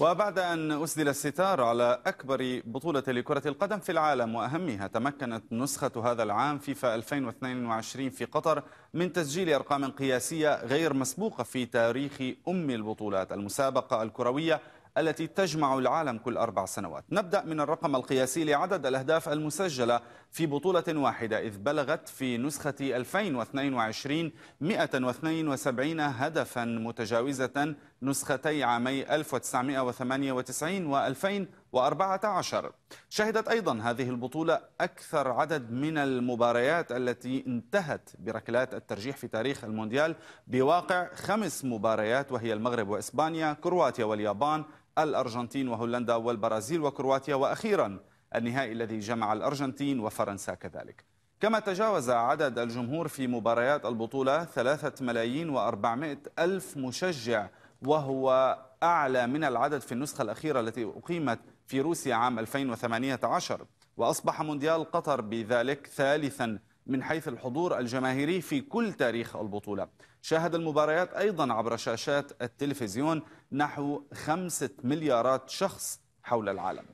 وبعد أن أسدل الستار على أكبر بطولة لكرة القدم في العالم وأهمها تمكنت نسخة هذا العام فيفا 2022 في قطر من تسجيل أرقام قياسية غير مسبوقة في تاريخ أم البطولات المسابقة الكروية التي تجمع العالم كل أربع سنوات نبدأ من الرقم القياسي لعدد الأهداف المسجلة في بطولة واحدة إذ بلغت في نسخة 2022 172 هدفا متجاوزة نسختي عامي 1998 و 2014 شهدت أيضا هذه البطولة أكثر عدد من المباريات التي انتهت بركلات الترجيح في تاريخ المونديال بواقع خمس مباريات وهي المغرب وإسبانيا كرواتيا واليابان الأرجنتين وهولندا والبرازيل وكرواتيا وأخيرا النهائي الذي جمع الأرجنتين وفرنسا كذلك كما تجاوز عدد الجمهور في مباريات البطولة ثلاثة ملايين وأربعمائة ألف مشجع وهو أعلى من العدد في النسخة الأخيرة التي أقيمت في روسيا عام 2018 وأصبح مونديال قطر بذلك ثالثا من حيث الحضور الجماهيري في كل تاريخ البطولة شاهد المباريات أيضا عبر شاشات التلفزيون نحو خمسة مليارات شخص حول العالم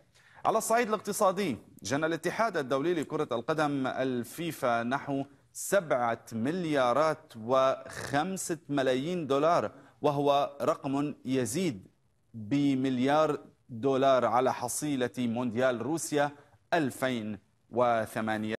على الصعيد الاقتصادي جنى الاتحاد الدولي لكرة القدم الفيفا نحو سبعة مليارات وخمسة ملايين دولار وهو رقم يزيد بمليار دولار على حصيلة مونديال روسيا 2008